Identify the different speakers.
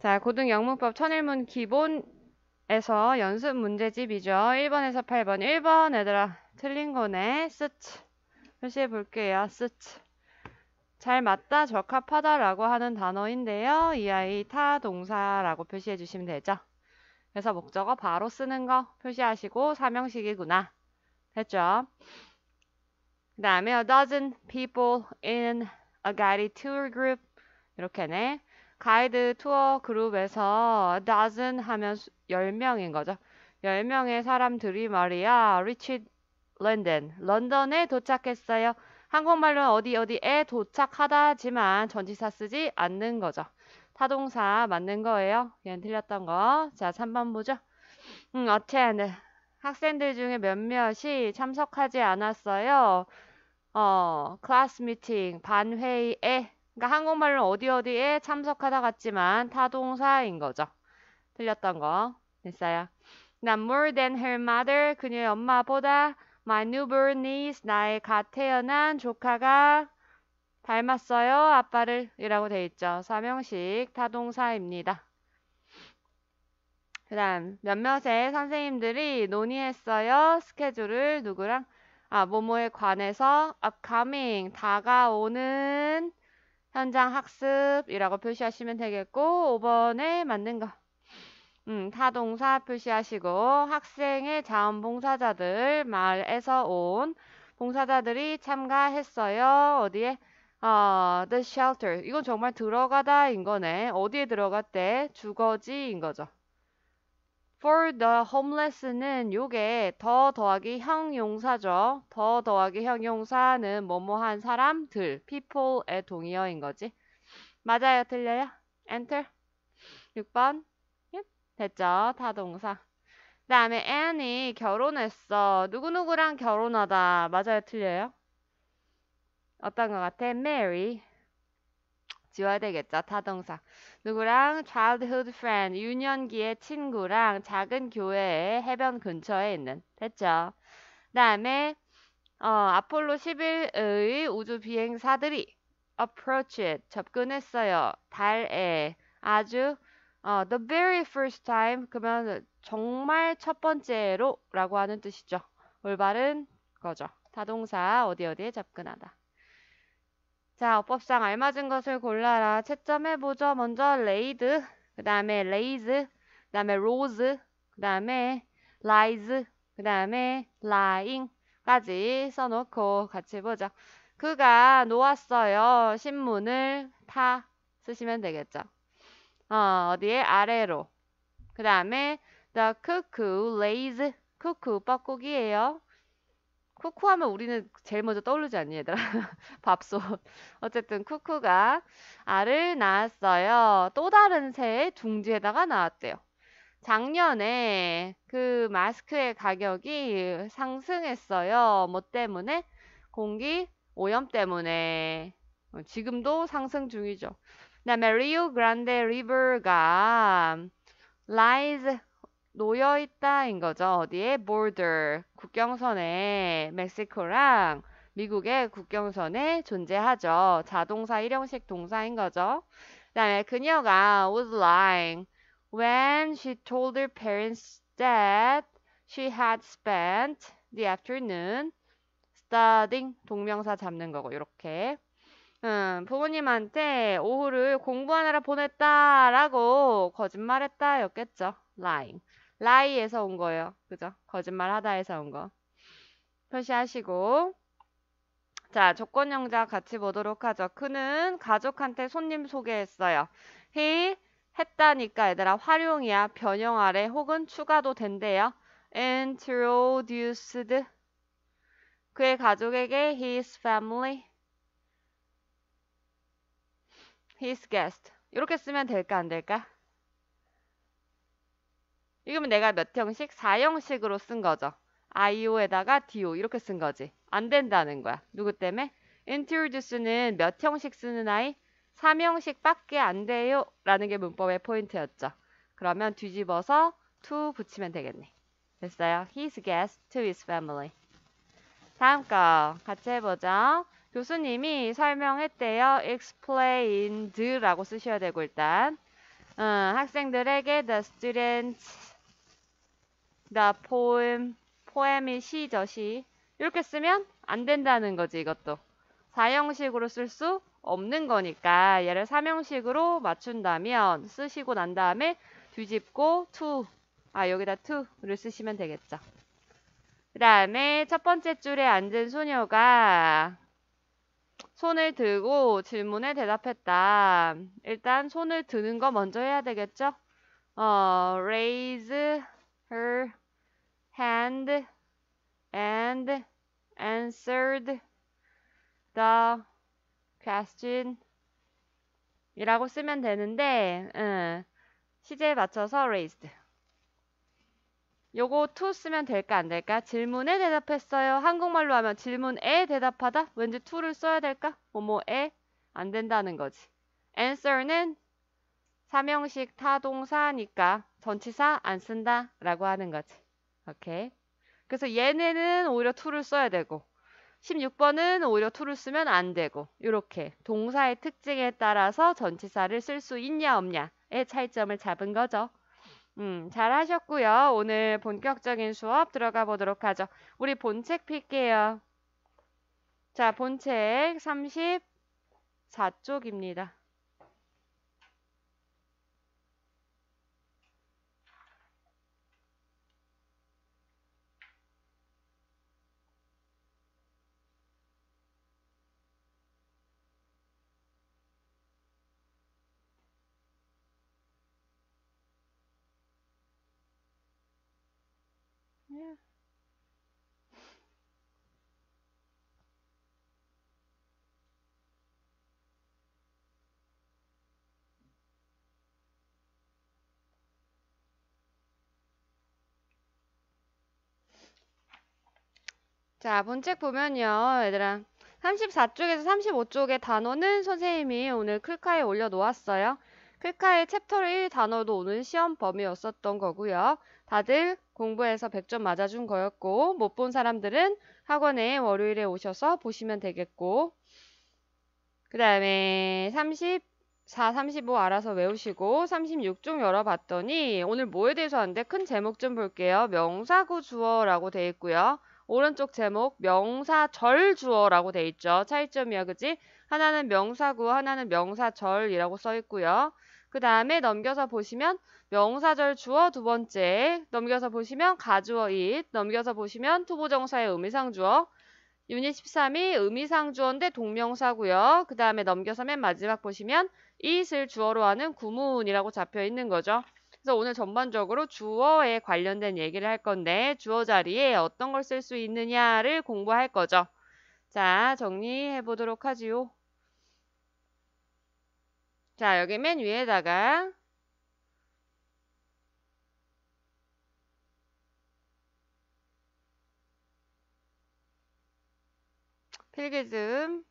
Speaker 1: 자, 고등영문법 천일문 기본에서 연습 문제집이죠. 1번에서 8번. 1번 얘들아 틀린 거네. 스츠 표시해 볼게요. 스츠잘 맞다, 적합하다라고 하는 단어인데요. 이 아이 타 동사라고 표시해 주시면 되죠. 그래서 목적어 바로 쓰는 거 표시하시고 사명식이구나. 됐죠? 그 다음에 a dozen people in a guided tour group 이렇게네. 가이드 투어 그룹에서 dozen 하면 10명인 거죠. 10명의 사람들이 말이야 리치 런던, 런던에 도착했어요. 한국말로는 어디 어디에 도착하다지만 전지사 쓰지 않는 거죠. 타동사 맞는 거예요. 얘는 틀렸던 거. 자, 3번 보죠. 음, attend. 학생들 중에 몇몇이 참석하지 않았어요. 어, meeting, 반회의에 그러니까 한국말로 어디 어디에 참석하다 같지만 타동사인 거죠. 틀렸던 거 됐어요. 나 그러니까 more than her mother 그녀의 엄마보다 my newborn niece 나의 갓 태어난 조카가 닮았어요 아빠를 이라고 돼 있죠. 사명식 타동사입니다. 그 다음 몇몇의 선생님들이 논의했어요. 스케줄을 누구랑 아 뭐뭐에 관해서 upcoming 다가오는 현장 학습이라고 표시하시면 되겠고 5번에 맞는 거 음, 타동사 표시하시고 학생의 자원봉사자들 마을에서 온 봉사자들이 참가했어요. 어디에? 어, the shelter. 이건 정말 들어가다인 거네. 어디에 들어갔대? 주거지인 거죠. For the homeless는 요게 더 더하기 형용사죠. 더 더하기 형용사는 뭐뭐한 사람들, people의 동의어인 거지. 맞아요? 틀려요? Enter. 6번. 됐죠? 타동사. 그 다음에 Annie 결혼했어. 누구누구랑 결혼하다. 맞아요? 틀려요? 어떤 것 같아? Mary. 지워야 되겠죠. 타동사. 누구랑? childhood friend. 유년기의 친구랑 작은 교회에 해변 근처에 있는. 됐죠? 다음에 어, 아폴로 11의 우주 비행사들이 approach it 접근했어요. 달에 아주 어, the very first time 그러면 정말 첫 번째로라고 하는 뜻이죠. 올바른 거죠. 타동사 어디 어디에 접근하다. 자, 어법상 알맞은 것을 골라라. 채점해보죠. 먼저 레이드, 그 다음에 레이즈, 그 다음에 로즈, 그 다음에 라이즈, 그 다음에 라잉까지 써놓고 같이 보죠. 그가 놓았어요. 신문을 타 쓰시면 되겠죠. 어, 어디에? 아래로. 그 다음에 the cuckoo lays. c u 뻐꾸기예요. 쿠쿠 하면 우리는 제일 먼저 떠오르지 않니 얘들아? 밥솥. 어쨌든 쿠쿠가 알을 낳았어요. 또 다른 새의 둥지에다가 낳았대요. 작년에 그 마스크의 가격이 상승했어요. 뭐 때문에? 공기 오염 때문에. 어, 지금도 상승 중이죠. 그다음에 리오 그란데 리버가 라이즈 놓여 있다인 거죠. 어디에? border, 국경선에 멕시코랑 미국의 국경선에 존재하죠. 자동사 일형식 동사인 거죠. 그다음에 그녀가 was lying when she told her parents that she had spent the afternoon studying 동명사 잡는 거고 이렇게 음, 부모님한테 오후를 공부하느라 보냈다라고 거짓말했다였겠죠. lying. 라이에서 온 거예요. 그죠? 거짓말하다에서 온 거. 표시하시고 자, 조건영자 같이 보도록 하죠. 그는 가족한테 손님 소개했어요. he 했다니까 얘들아 활용이야. 변형 아래 혹은 추가도 된대요. introduced 그의 가족에게 his family his guest 이렇게 쓰면 될까 안 될까? 이거면 내가 몇 형식? 4형식으로 쓴 거죠. IO에다가 DO 이렇게 쓴 거지. 안 된다는 거야. 누구 때문에? introduce는 몇 형식 쓰는 아이? 3형식밖에 안 돼요. 라는 게 문법의 포인트였죠. 그러면 뒤집어서 to 붙이면 되겠네. 됐어요. His guest to his family. 다음 거 같이 해보죠. 교수님이 설명했대요. explained라고 쓰셔야 되고 일단 음, 학생들에게 the students 나 포엠 포엠이 시저 시 이렇게 쓰면 안 된다는 거지 이것도 4형식으로 쓸 수 없는 거니까 얘를 3형식으로 맞춘다면 쓰시고 난 다음에 뒤집고 to 아 여기다 to를 쓰시면 되겠죠 그 다음에 첫 번째 줄에 앉은 소녀가 손을 들고 질문에 대답했다 일단 손을 드는 거 먼저 해야 되겠죠 어, raise her hand and answered the question 이라고 쓰면 되는데 응, 시제에 맞춰서 raised 요거 to 쓰면 될까 안 될까? 질문에 대답했어요. 한국말로 하면 질문에 대답하다? 왠지 to를 써야 될까? 뭐뭐에 안 된다는 거지. answer는 삼형식 타동사니까 전치사 안 쓴다 라고 하는 거지. 오케이. 그래서 얘네는 오히려 to를 써야 되고 16번은 오히려 to를 쓰면 안 되고 이렇게 동사의 특징에 따라서 전치사를 쓸 수 있냐 없냐의 차이점을 잡은 거죠. 음, 잘 하셨고요. 오늘 본격적인 수업 들어가 보도록 하죠. 우리 본책 필게요. 자, 본책 34쪽입니다. Yeah. 예. 자, 본책 보면요, 얘들아. 34쪽에서 35쪽의 단어는 선생님이 오늘 클카에 올려놓았어요. 퀵카의 챕터 1 단어도 오는 시험 범위였었던 거고요. 다들 공부해서 100점 맞아준 거였고 못 본 사람들은 학원에 월요일에 오셔서 보시면 되겠고 그 다음에 34, 35 알아서 외우시고 36종 열어봤더니 오늘 뭐에 대해서 하는데 큰 제목 좀 볼게요. 명사구 주어라고 돼 있고요. 오른쪽 제목 명사절 주어라고 돼 있죠. 차이점이야 그지? 하나는 명사구 하나는 명사절이라고 써 있고요. 그 다음에 넘겨서 보시면 명사절 주어 두 번째, 넘겨서 보시면 가주어 it, 넘겨서 보시면 투보정사의 의미상 주어, 유닛 13이 의미상 주어인데 동명사고요. 그 다음에 넘겨서 맨 마지막 보시면 it을 주어로 하는 구문이라고 잡혀 있는 거죠. 그래서 오늘 전반적으로 주어에 관련된 얘기를 할 건데 주어 자리에 어떤 걸 쓸 수 있느냐를 공부할 거죠. 자, 정리해 보도록 하지요. 자, 여기 맨 위에다가 필기즘